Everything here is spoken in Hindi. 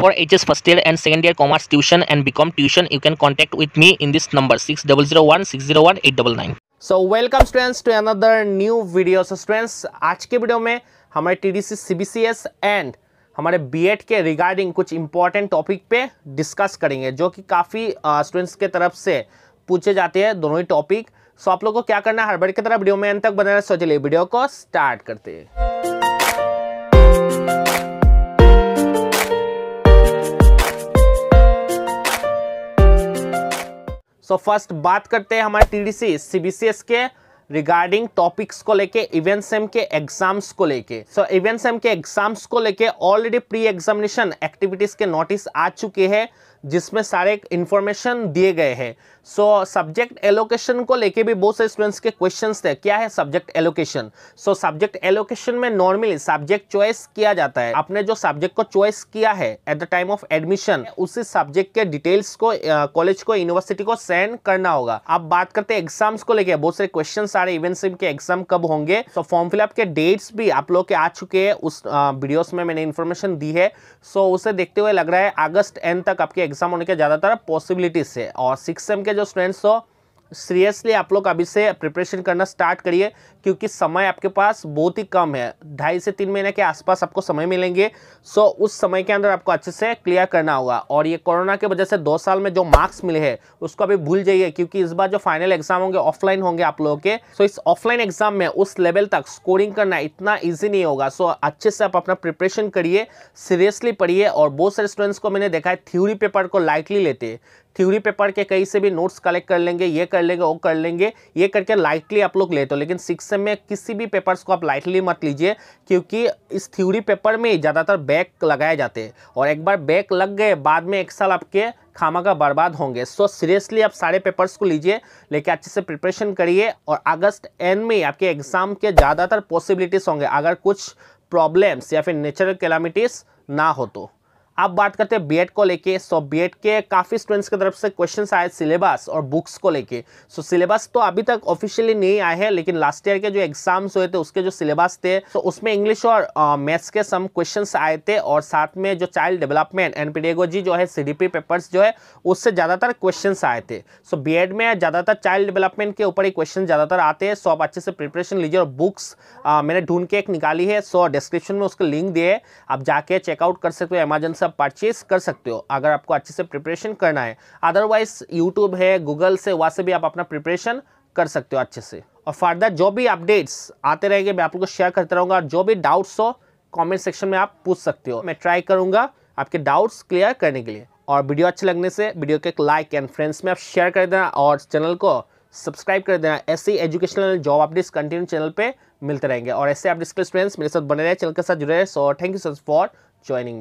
for H S first year year and second commerce tuition and BCom tuition you can commerce with me in this number six double zero one six zero one eight double nine so welcome students to another new video so students आज के वीडियो में हमारे T D C C B C S and हमारे बी एड e के रिगार्डिंग कुछ इंपॉर्टेंट टॉपिक पे डिस्कस करेंगे जो कि काफ़ी स्टूडेंट्स के तरफ से पूछे जाते हैं दोनों ही टॉपिक सो आप लोग को क्या करना है हर बड़ी की तरह वीडियो में अंत तक बने रहे सो चलिए वीडियो को स्टार्ट करते हैं सो so, फर्स्ट बात करते हैं हमारे टीडीसी सीबीसीएस के रिगार्डिंग टॉपिक्स को लेके इवेंट सेम के एग्जाम्स को लेके सो इवेंट सेम के एग्जाम्स को लेके ऑलरेडी प्री एग्जामिनेशन एक्टिविटीज के नोटिस आ चुके हैं जिसमें सारे इन्फॉर्मेशन दिए गए हैं सो सब्जेक्ट एलोकेशन को लेके भी बहुत सारे स्टूडेंट्स के क्वेश्चंस थे क्या है subject allocation so subject allocation में नॉर्मली सब्जेक्ट चॉइस किया जाता है आपने जो सब्जेक्ट को चॉइस किया है at the time of admission उसी सब्जेक्ट के डिटेल्स को कॉलेज को यूनिवर्सिटी को सेंड करना होगा आप बात करते हैं एग्जाम्स को लेकर बहुत सारे क्वेश्चन आ रहे इवेंट के एग्जाम कब होंगे सो फॉर्म फिलअप के डेट्स भी आप लोग के आ चुके हैं उस uh, में मैंने इन्फॉर्मेशन दी है सो so, उसे देखते हुए लग रहा है अगस्त एंड तक आपके एग्जाम होने के ज़्यादातर पॉसिबिलिटीज से और सिक्स सेम के जो स्टूडेंट्स हो सीरियसली आप लोग अभी से प्रिपरेशन करना स्टार्ट करिए क्योंकि समय आपके पास बहुत ही कम है ढाई से तीन महीने के आसपास आपको समय मिलेंगे सो उस समय के अंदर आपको अच्छे से क्लियर करना होगा और ये कोरोना की वजह से दो साल में जो मार्क्स मिले हैं उसको अभी भूल जाइए क्योंकि इस बार जो फाइनल एग्जाम होंगे ऑफलाइन होंगे आप लोगों के सो इस ऑफलाइन एग्जाम में उस लेवल तक स्कोरिंग करना इतना ईजी नहीं होगा सो अच्छे से आप अपना प्रिपरेशन करिए सीरियसली पढ़िए और बहुत सारे स्टूडेंट्स को मैंने देखा है थ्यूरी पेपर को लाइटली लेते थ्योरी पेपर के कहीं से भी नोट्स कलेक्ट कर लेंगे ये कर लेंगे वो कर लेंगे ये करके लाइटली आप लोग लेते हो लेकिन सिक्स सेम में किसी भी पेपर्स को आप लाइटली मत लीजिए क्योंकि इस थ्योरी पेपर में ज़्यादातर बैक लगाए जाते हैं और एक बार बैक लग गए बाद में एक साल आपके खामा का बर्बाद होंगे सो so, सीरियसली आप सारे पेपर्स को लीजिए लेके अच्छे से प्रिपरेशन करिए और अगस्त एंड में आपके एग्ज़ाम के ज़्यादातर पॉसिबिलिटीज़ होंगे अगर कुछ प्रॉब्लम्स या फिर नेचुरल कैलामिटीज़ ना हो तो अब बात करते हैं बीएड को लेके सो बीएड के काफ़ी स्टूडेंट्स की तरफ से क्वेश्चन आए सिलेबस और बुक्स को लेके सो सिलेबस तो अभी तक ऑफिशियली नहीं आए हैं लेकिन लास्ट ईयर के जो एग्जाम्स हुए थे उसके जो सिलेबस थे तो उसमें इंग्लिश और मैथ्स के सम क्वेश्चन आए थे और साथ में जो चाइल्ड डेवलपमेंट एंड पेडेगोजी जो है सी पेपर्स जो है उससे ज़्यादातर क्वेश्चन आए थे सो so, बी में ज़्यादातर चाइल्ड डेवलपमेंट के ऊपर ही क्वेश्चन ज़्यादातर आते हैं सो आप अच्छे से प्रिपरेशन लीजिए और बुक्स मैंने ढूंढ के एक निकाली है सो डिस्क्रिप्शन में उसका लिंक दिए आप जाके चेकआउट कर सकते हो अमेजन से आप परचेस कर सकते हो अगर आपको अच्छे से प्रिपरेशन करना है अदरवाइज यूट्यूब है गूगल से वहाँ से भी आप अपना प्रिपरेशन कर सकते हो अच्छे से और फर्दर जो भी अपडेट्स आते रहेंगे मैं आप लोग को शेयर करता रहूँगा और जो भी डाउट्स हो कमेंट सेक्शन में आप पूछ सकते हो मैं ट्राई करूँगा आपके डाउट्स क्लियर करने के लिए और वीडियो अच्छे लगने से वीडियो को एक लाइक एंड फ्रेंड्स में आप शेयर कर देना और चैनल को सब्सक्राइब कर देना ऐसे ही educational job updates continue channel पे मिलते रहेंगे और ऐसे अपडेट्स के फ्रेंड्स मेरे साथ बने रहे चैनल के साथ जुड़े रहे so thank you sir for joining me